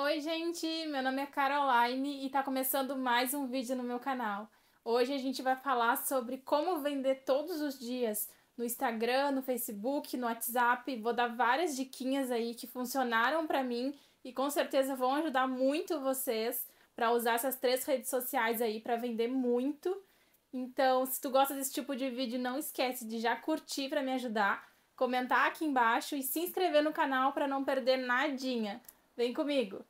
Oi, gente! Meu nome é Caroline e tá começando mais um vídeo no meu canal. Hoje a gente vai falar sobre como vender todos os dias no Instagram, no Facebook, no WhatsApp. Vou dar várias diquinhas aí que funcionaram para mim e com certeza vão ajudar muito vocês para usar essas três redes sociais aí para vender muito. Então, se tu gosta desse tipo de vídeo, não esquece de já curtir para me ajudar, comentar aqui embaixo e se inscrever no canal para não perder nadinha. Vem comigo.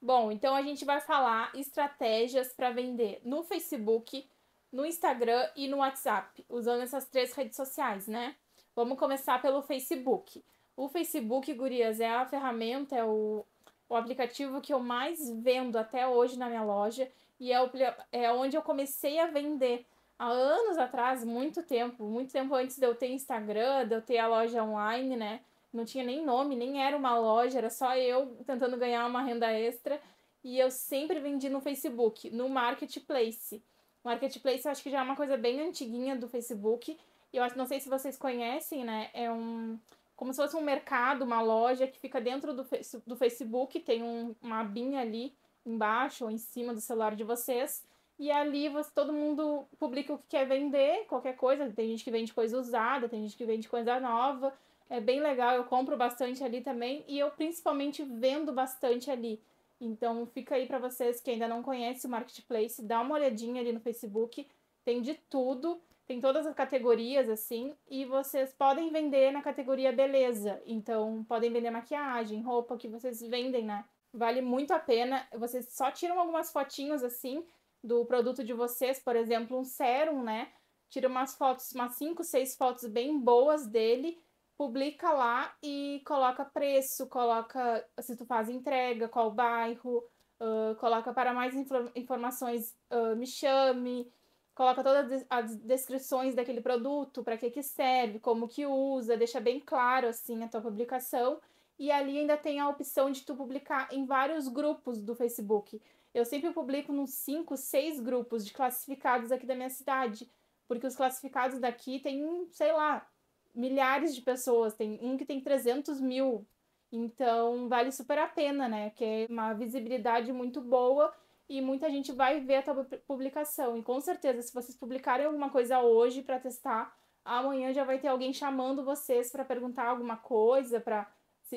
Bom, então a gente vai falar estratégias para vender no Facebook, no Instagram e no WhatsApp, usando essas três redes sociais, né? Vamos começar pelo Facebook. O Facebook, gurias, é a ferramenta, é o, o aplicativo que eu mais vendo até hoje na minha loja e é, o, é onde eu comecei a vender há anos atrás, muito tempo, muito tempo antes de eu ter Instagram, de eu ter a loja online, né? não tinha nem nome, nem era uma loja, era só eu tentando ganhar uma renda extra. E eu sempre vendi no Facebook, no Marketplace. Marketplace eu acho que já é uma coisa bem antiguinha do Facebook. Eu acho, não sei se vocês conhecem, né? É um como se fosse um mercado, uma loja que fica dentro do, do Facebook, tem um, uma abinha ali embaixo ou em cima do celular de vocês. E ali você, todo mundo publica o que quer vender, qualquer coisa. Tem gente que vende coisa usada, tem gente que vende coisa nova é bem legal, eu compro bastante ali também e eu principalmente vendo bastante ali. Então fica aí para vocês que ainda não conhecem o marketplace, dá uma olhadinha ali no Facebook, tem de tudo, tem todas as categorias assim, e vocês podem vender na categoria beleza. Então podem vender maquiagem, roupa que vocês vendem, né? Vale muito a pena. Vocês só tiram algumas fotinhos assim do produto de vocês, por exemplo, um sérum, né? Tira umas fotos, umas 5, 6 fotos bem boas dele publica lá e coloca preço, coloca se tu faz entrega, qual bairro, uh, coloca para mais infor informações, uh, me chame, coloca todas as descrições daquele produto, para que que serve, como que usa, deixa bem claro assim a tua publicação. E ali ainda tem a opção de tu publicar em vários grupos do Facebook. Eu sempre publico nos 5, 6 grupos de classificados aqui da minha cidade, porque os classificados daqui tem, sei lá, milhares de pessoas, tem um que tem 300 mil. Então, vale super a pena, né? Que é uma visibilidade muito boa e muita gente vai ver a tua publicação. E com certeza, se vocês publicarem alguma coisa hoje para testar, amanhã já vai ter alguém chamando vocês para perguntar alguma coisa, para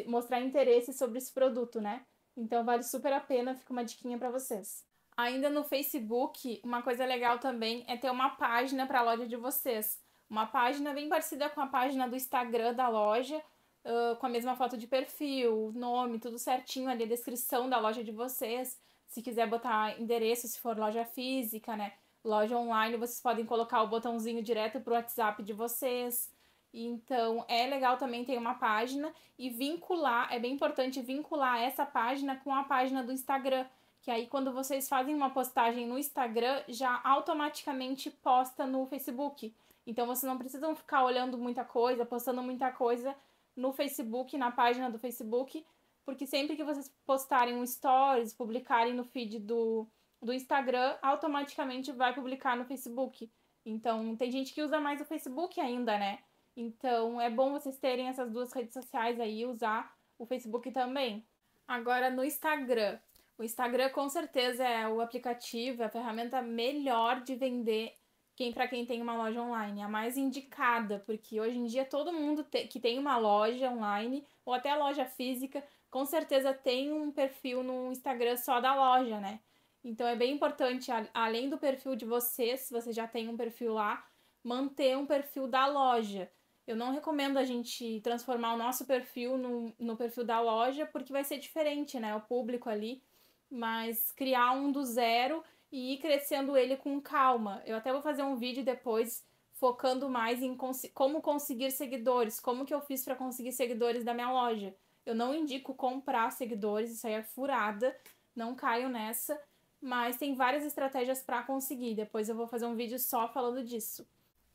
mostrar interesse sobre esse produto, né? Então, vale super a pena, fica uma diquinha para vocês. Ainda no Facebook, uma coisa legal também é ter uma página para a loja de vocês. Uma página bem parecida com a página do Instagram da loja, uh, com a mesma foto de perfil, nome, tudo certinho ali, a descrição da loja de vocês. Se quiser botar endereço, se for loja física, né? Loja online, vocês podem colocar o botãozinho direto para o WhatsApp de vocês. Então, é legal também ter uma página e vincular, é bem importante vincular essa página com a página do Instagram que aí, quando vocês fazem uma postagem no Instagram, já automaticamente posta no Facebook. Então, vocês não precisam ficar olhando muita coisa, postando muita coisa no Facebook, na página do Facebook, porque sempre que vocês postarem um stories, publicarem no feed do, do Instagram, automaticamente vai publicar no Facebook. Então, tem gente que usa mais o Facebook ainda, né? Então, é bom vocês terem essas duas redes sociais aí, usar o Facebook também. Agora, no Instagram, o Instagram com certeza é o aplicativo, é a ferramenta melhor de vender quem para quem tem uma loja online, é a mais indicada, porque hoje em dia todo mundo te, que tem uma loja online ou até loja física, com certeza tem um perfil no Instagram só da loja, né? Então é bem importante, além do perfil de você, se você já tem um perfil lá, manter um perfil da loja. Eu não recomendo a gente transformar o nosso perfil no, no perfil da loja, porque vai ser diferente, né? O público ali mas criar um do zero e ir crescendo ele com calma. Eu até vou fazer um vídeo depois focando mais em cons como conseguir seguidores, como que eu fiz para conseguir seguidores da minha loja. Eu não indico comprar seguidores, isso aí é furada, não caio nessa, mas tem várias estratégias para conseguir. Depois eu vou fazer um vídeo só falando disso.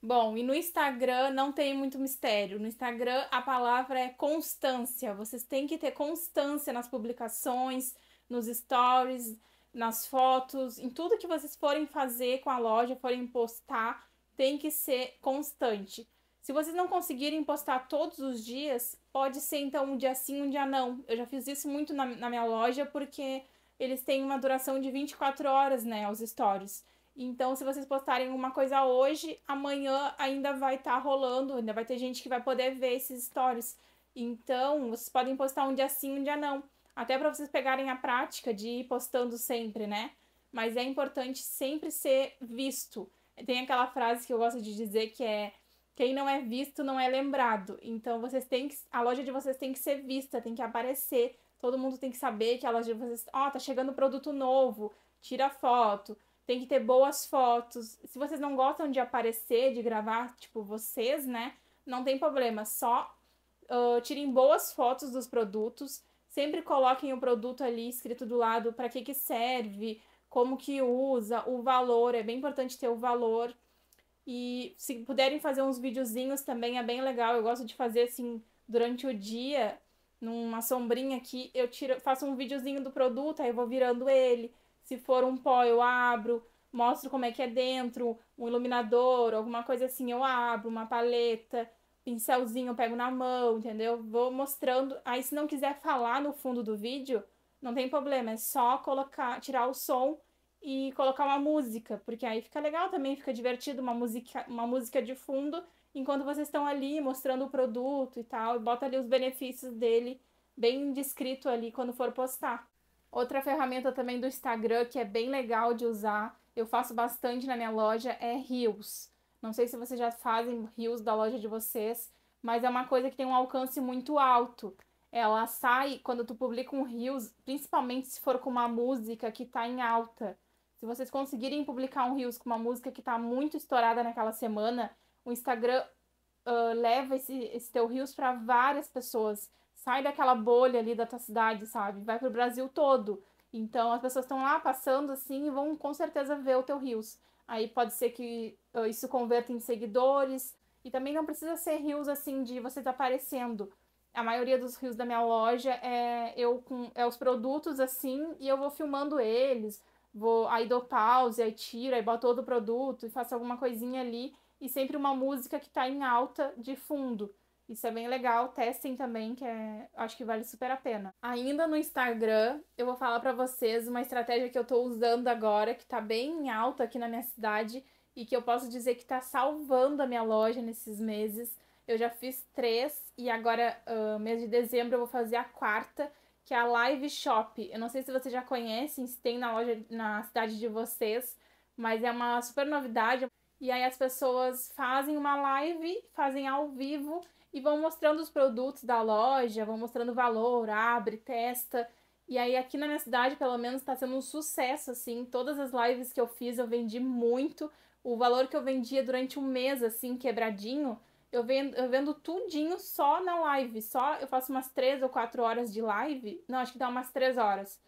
Bom, e no Instagram não tem muito mistério. No Instagram a palavra é constância. Vocês têm que ter constância nas publicações, nos stories, nas fotos, em tudo que vocês forem fazer com a loja, forem postar, tem que ser constante. Se vocês não conseguirem postar todos os dias, pode ser então um dia sim, um dia não. Eu já fiz isso muito na, na minha loja porque eles têm uma duração de 24 horas, né, os stories. Então, se vocês postarem uma coisa hoje, amanhã ainda vai estar tá rolando, ainda vai ter gente que vai poder ver esses stories. Então, vocês podem postar um dia sim, um dia não até para vocês pegarem a prática de ir postando sempre, né? Mas é importante sempre ser visto. Tem aquela frase que eu gosto de dizer que é quem não é visto não é lembrado. Então vocês têm que a loja de vocês tem que ser vista, tem que aparecer. Todo mundo tem que saber que a loja de vocês, ó, oh, tá chegando produto novo, tira foto. Tem que ter boas fotos. Se vocês não gostam de aparecer, de gravar, tipo vocês, né? Não tem problema, só uh, tirem boas fotos dos produtos Sempre coloquem o produto ali escrito do lado para que, que serve, como que usa, o valor. É bem importante ter o valor. E se puderem fazer uns videozinhos também é bem legal. Eu gosto de fazer assim durante o dia, numa sombrinha aqui, eu tiro, faço um videozinho do produto, aí eu vou virando ele. Se for um pó, eu abro, mostro como é que é dentro, um iluminador, alguma coisa assim, eu abro, uma paleta pincelzinho eu pego na mão, entendeu? Vou mostrando. Aí se não quiser falar no fundo do vídeo, não tem problema, é só colocar, tirar o som e colocar uma música, porque aí fica legal também, fica divertido uma música, uma música de fundo, enquanto vocês estão ali mostrando o produto e tal, e bota ali os benefícios dele bem descrito ali quando for postar. Outra ferramenta também do Instagram que é bem legal de usar, eu faço bastante na minha loja, é Reels. Não sei se vocês já fazem rios da loja de vocês, mas é uma coisa que tem um alcance muito alto. Ela sai quando tu publica um rios, principalmente se for com uma música que tá em alta. Se vocês conseguirem publicar um rios com uma música que tá muito estourada naquela semana, o Instagram uh, leva esse, esse teu rios para várias pessoas. Sai daquela bolha ali da tua cidade, sabe? Vai pro Brasil todo. Então as pessoas estão lá passando assim e vão com certeza ver o teu rios aí pode ser que ah, isso converta em seguidores. E também não precisa ser rios assim de você tá aparecendo. A maioria dos rios da minha loja é eu com é os produtos assim e eu vou filmando eles. Vou aí dou pause, aí tiro, aí boto todo o produto e faço alguma coisinha ali e sempre uma música que tá em alta de fundo. Isso é bem legal, testem também, que é, acho que vale super a pena. Ainda no Instagram, eu vou falar para vocês uma estratégia que eu tô usando agora, que tá bem alta aqui na minha cidade e que eu posso dizer que tá salvando a minha loja nesses meses. Eu já fiz três e agora, uh, mês de dezembro, eu vou fazer a quarta, que é a Live Shop. Eu não sei se vocês já conhecem, se tem na loja, na cidade de vocês, mas é uma super novidade. E aí as pessoas fazem uma live, fazem ao vivo e vão mostrando os produtos da loja, vão mostrando o valor, abre, testa. E aí aqui na minha cidade, pelo menos, está sendo um sucesso, assim. Todas as lives que eu fiz, eu vendi muito. O valor que eu vendia durante um mês, assim, quebradinho, eu vendo, eu vendo tudinho só na live. Só eu faço umas três ou quatro horas de live. Não, acho que dá umas três horas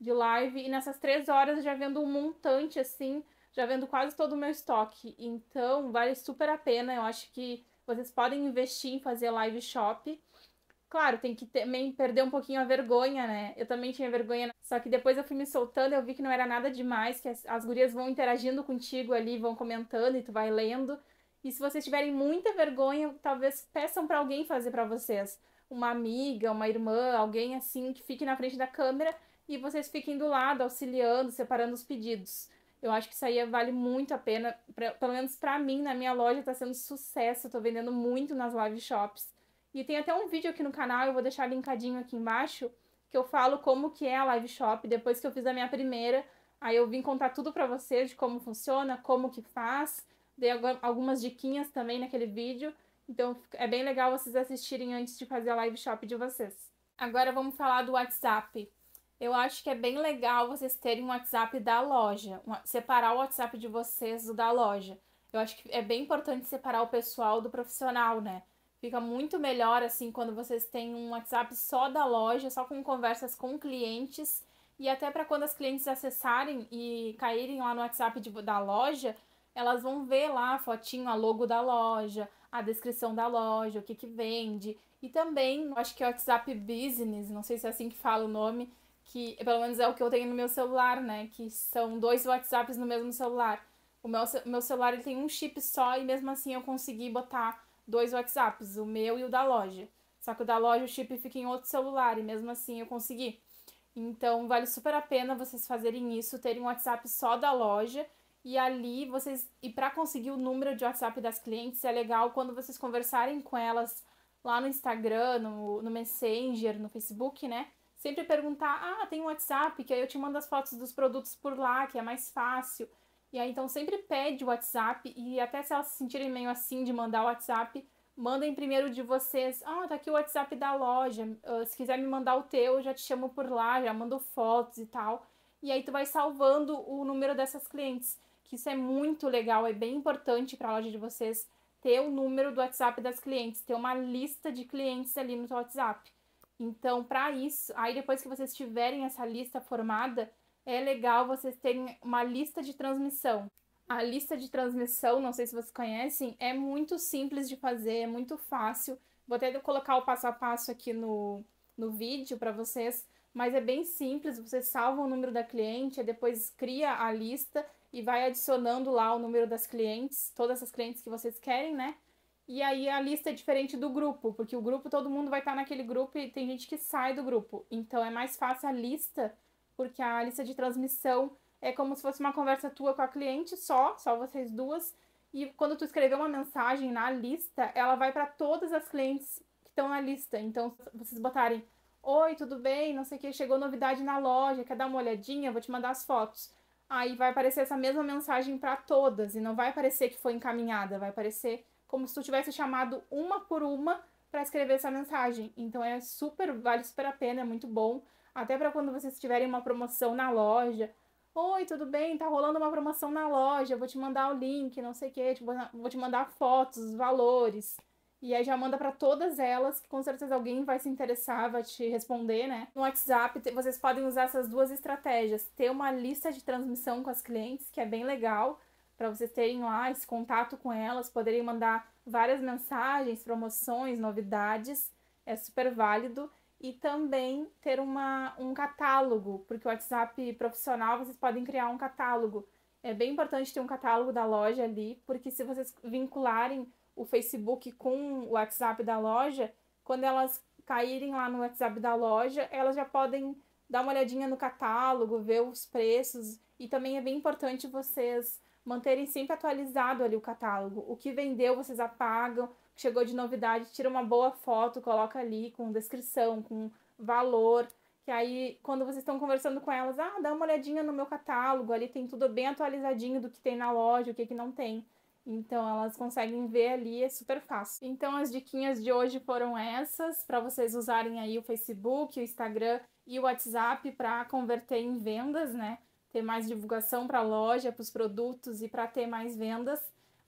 de live. E nessas três horas eu já vendo um montante, assim, já vendo quase todo o meu estoque. Então, vale super a pena. Eu acho que vocês podem investir em fazer live shop. Claro, tem que também perder um pouquinho a vergonha, né? Eu também tinha vergonha, só que depois eu fui me soltando, eu vi que não era nada demais, que as, as gurias vão interagindo contigo ali, vão comentando e tu vai lendo. E se vocês tiverem muita vergonha, talvez peçam para alguém fazer para vocês, uma amiga, uma irmã, alguém assim que fique na frente da câmera e vocês fiquem do lado, auxiliando, separando os pedidos. Eu acho que isso aí vale muito a pena. Pra, pelo menos para mim, na minha loja tá sendo sucesso. Eu tô vendendo muito nas live shops. E tem até um vídeo aqui no canal, eu vou deixar linkadinho aqui embaixo, que eu falo como que é a live shop depois que eu fiz a minha primeira. Aí eu vim contar tudo para vocês de como funciona, como que faz, dei algumas diquinhas também naquele vídeo. Então é bem legal vocês assistirem antes de fazer a live shop de vocês. Agora vamos falar do WhatsApp eu acho que é bem legal vocês terem um WhatsApp da loja, separar o WhatsApp de vocês do da loja. Eu acho que é bem importante separar o pessoal do profissional, né? Fica muito melhor assim quando vocês têm um WhatsApp só da loja, só com conversas com clientes e até para quando as clientes acessarem e caírem lá no WhatsApp de, da loja, elas vão ver lá a fotinho, a logo da loja, a descrição da loja, o que que vende. E também, acho que é o WhatsApp Business, não sei se é assim que fala o nome, que pelo menos é o que eu tenho no meu celular, né? Que são dois WhatsApps no mesmo celular. O meu, meu celular ele tem um chip só e mesmo assim eu consegui botar dois WhatsApps, o meu e o da loja. Só que o da loja o chip fica em outro celular e mesmo assim eu consegui. Então vale super a pena vocês fazerem isso, terem um WhatsApp só da loja e ali vocês e para conseguir o número de WhatsApp das clientes é legal quando vocês conversarem com elas lá no Instagram, no, no Messenger, no Facebook, né? sempre perguntar: ah, tem um WhatsApp, que aí eu te mando as fotos dos produtos por lá, que é mais fácil. E aí então sempre pede o WhatsApp, e até se elas se sentirem meio assim de mandar o WhatsApp, mandem primeiro de vocês: ah, tá aqui o WhatsApp da loja, ah, se quiser me mandar o teu, eu já te chamo por lá, já mando fotos e tal. E aí tu vai salvando o número dessas clientes, que isso é muito legal, é bem importante para a loja de vocês ter o número do WhatsApp das clientes, ter uma lista de clientes ali no seu WhatsApp. Então, para isso, aí depois que vocês tiverem essa lista formada, é legal vocês terem uma lista de transmissão. A lista de transmissão, não sei se vocês conhecem, é muito simples de fazer, é muito fácil. Vou até colocar o passo a passo aqui no, no vídeo para vocês, mas é bem simples. Você salva o número da cliente, depois cria a lista e vai adicionando lá o número das clientes, todas as clientes que vocês querem, né? E aí a lista é diferente do grupo, porque o grupo todo mundo vai estar tá naquele grupo e tem gente que sai do grupo. Então é mais fácil a lista, porque a lista de transmissão é como se fosse uma conversa tua com a cliente só, só vocês duas. E quando tu escrever uma mensagem na lista, ela vai para todas as clientes que estão na lista. Então vocês botarem: "Oi, tudo bem? Não sei o que, chegou novidade na loja, quer dar uma olhadinha? Vou te mandar as fotos." Aí vai aparecer essa mesma mensagem para todas e não vai aparecer que foi encaminhada, vai aparecer como se tu tivesse chamado uma por uma para escrever essa mensagem. Então é super, vale super a pena, é muito bom. Até para quando vocês tiverem uma promoção na loja. Oi, tudo bem? Tá rolando uma promoção na loja, vou te mandar o link, não sei o quê, tipo, vou te mandar fotos, valores. E aí já manda para todas elas, que com certeza alguém vai se interessar, vai te responder, né? No WhatsApp, vocês podem usar essas duas estratégias. Ter uma lista de transmissão com as clientes, que é bem legal, para vocês terem lá esse contato com elas, poderem mandar várias mensagens, promoções, novidades, é super válido. E também ter uma, um catálogo, porque o WhatsApp profissional vocês podem criar um catálogo. É bem importante ter um catálogo da loja ali, porque se vocês vincularem o Facebook com o WhatsApp da loja, quando elas caírem lá no WhatsApp da loja, elas já podem dar uma olhadinha no catálogo, ver os preços. E também é bem importante vocês manterem sempre atualizado ali o catálogo. O que vendeu, vocês apagam, que chegou de novidade, tira uma boa foto, coloca ali com descrição, com valor. Que aí, quando vocês estão conversando com elas, ah, dá uma olhadinha no meu catálogo, ali tem tudo bem atualizadinho do que tem na loja, o que, é que não tem. Então elas conseguem ver ali, é super fácil. Então as diquinhas de hoje foram essas para vocês usarem aí o Facebook, o Instagram e o WhatsApp para converter em vendas, né? ter mais divulgação para a loja, para os produtos e para ter mais vendas.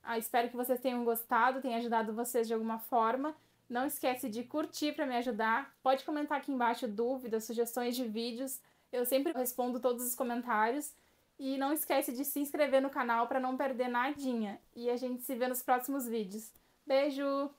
Ah, espero que vocês tenham gostado, tenha ajudado vocês de alguma forma. Não esquece de curtir para me ajudar. Pode comentar aqui embaixo dúvidas, sugestões de vídeos. Eu sempre respondo todos os comentários. E não esquece de se inscrever no canal para não perder nadinha. E a gente se vê nos próximos vídeos. Beijo!